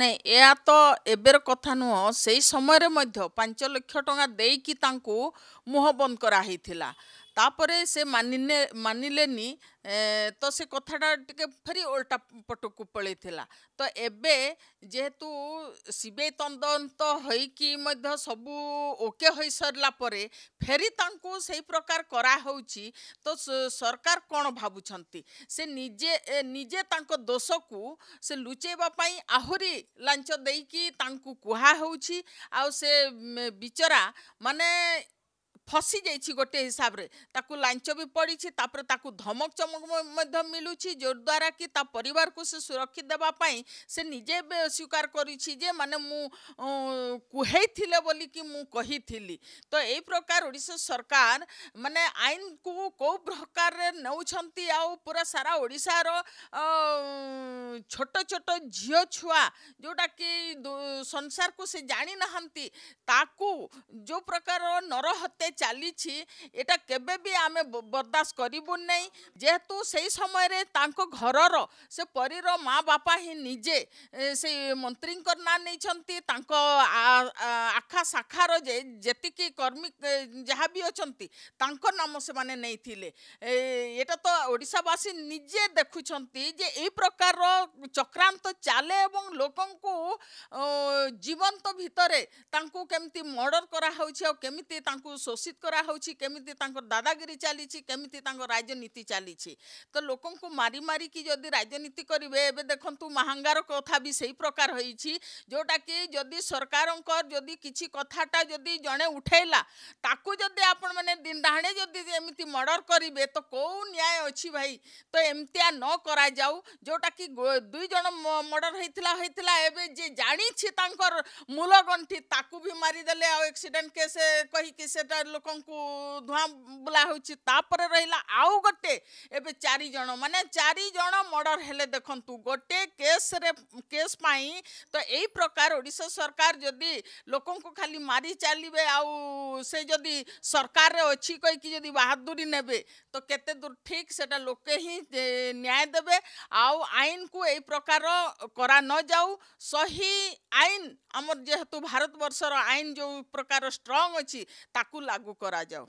ନାଇଁ ଏହା ତ ଏବେର କଥା ନୁହଁ ସେଇ ସମୟରେ ମଧ୍ୟ ପାଞ୍ଚ ଲକ୍ଷ ଟଙ୍କା ଦେଇକି ତାଙ୍କୁ ମୁହଁ ବନ୍ଦ କରାହେଇଥିଲା ତାପରେ ସେ ମାନିନେ ମାନିଲେନି ତ ସେ କଥାଟା ଟିକେ ଫେରି ଓଲଟା ପଟକୁ ପଳେଇଥିଲା ତ ଏବେ ଯେହେତୁ ସିବିଆଇ ତଦନ୍ତ ହୋଇକି ମଧ୍ୟ ସବୁ ଓକେ ହୋଇସାରିଲା ପରେ ଫେରି ତାଙ୍କୁ ସେଇ ପ୍ରକାର କରାହେଉଛି ତ ସରକାର କ'ଣ ଭାବୁଛନ୍ତି ସେ ନିଜେ ନିଜେ ତାଙ୍କ ଦୋଷକୁ ସେ ଲୁଚେଇବା ପାଇଁ ଆହୁରି ଲାଞ୍ଚ ଦେଇକି ତାଙ୍କୁ କୁହାହେଉଛି ଆଉ ସେ ବିଚରା ମାନେ फसी जा गोटे हिसाब से लाच भी पड़ी तापर ताकू धमक चमक मिलूँ जो द्वारा कि पर सुरक्षित देवाई से निजे स्वीकार कर मानने कुहेई बोली कि तो यही प्रकार ओडा सरकार मानने आईन को कौ प्रकार पूरा सारा ओडार छोट छोट झी छुआ जोटा कि संसार को से जानी ना ताकू जो प्रकार नर हत्या ଚାଲିଛି ଏଇଟା କେବେ ବି ଆମେ ବରଦାସ୍ତ କରିବୁ ନାହିଁ ଯେହେତୁ ସେଇ ସମୟରେ ତାଙ୍କ ଘରର ସେ ପରୀର ମା ବାପା ହିଁ ନିଜେ ସେଇ ମନ୍ତ୍ରୀଙ୍କ ନାଁ ନେଇଛନ୍ତି ତାଙ୍କ ଆଖା ଶାଖାର ଯେତିକି କର୍ମୀ ଯାହା ବି ଅଛନ୍ତି ତାଙ୍କ ନାମ ସେମାନେ ନେଇଥିଲେ ଏଇଟା ତ ଓଡ଼ିଶାବାସୀ ନିଜେ ଦେଖୁଛନ୍ତି ଯେ ଏଇ ପ୍ରକାରର ଚକ୍ରାନ୍ତ ଚାଲେ ଏବଂ ଲୋକଙ୍କୁ জীবন্ত ভিতরে তাঁকু কেমিতি মর্ডর করা হচ্ছে কেমিতি তাঁকু শোষিত করা হচ্ছে কেমিতি তাঁকর দাদাগিরি চালিছি কেমিতি তাঁকর রাজনীতি চালিছি তো লোকଙ୍କୁ মারি মারিকি যদি রাজনীতি করবে এবে দেখন্তু মাহাঙ্গার কথা বি সেই প্রকার হয়েছি যেটা কি যদি সরকারঙ্কর যদি কিছু কথাটা যদি জনে উঠাইলা তাকু যদি আপন মানে দিনডাহাণে যদি এমিতি মর্ডর করিবে তো কেউ ন্যায় অছি ভাই তো এমতিয়া ন করা যাও যেটা কি দুই জন মর্ডর হয়েছিল হয়েছিল এবে যে জানিছি তাঁকু ମାନଙ୍କର ମୂଲ ଗଣ୍ଠି ତାକୁ ବି ମାରିଦେଲେ ଆଉ ଏକ୍ସିଡେଣ୍ଟ କେସ୍ କହିକି ସେଟା ଲୋକଙ୍କୁ ଧୂଆଁ ବୁଲା ହେଉଛି ତାପରେ ରହିଲା ଆଉ ଗୋଟେ ଏବେ ଚାରିଜଣ ମାନେ ଚାରିଜଣ ମର୍ଡ଼ର ହେଲେ ଦେଖନ୍ତୁ ଗୋଟେ କେସ୍ରେ କେସ୍ ପାଇଁ ତ ଏଇ ପ୍ରକାର ଓଡ଼ିଶା ସରକାର ଯଦି ଲୋକଙ୍କୁ ଖାଲି ମାରି ଚାଲିବେ ଆଉ ସେ ଯଦି ସରକାରରେ ଅଛି କହିକି ଯଦି ବାହାଦୁରୀ ନେବେ ତ କେତେ ଦୂର ଠିକ୍ ସେଟା ଲୋକେ ହିଁ ନ୍ୟାୟ ଦେବେ ଆଉ ଆଇନକୁ ଏଇ ପ୍ରକାର କରା ନଯାଉ ସହି ଆଇନ ଆଇନ ଆମର ଯେହେତୁ ଭାରତବର୍ଷର ଆଇନ ଯେଉଁ ପ୍ରକାର ଷ୍ଟ୍ରଙ୍ଗ ଅଛି ତାକୁ ଲାଗୁ କରାଯାଉ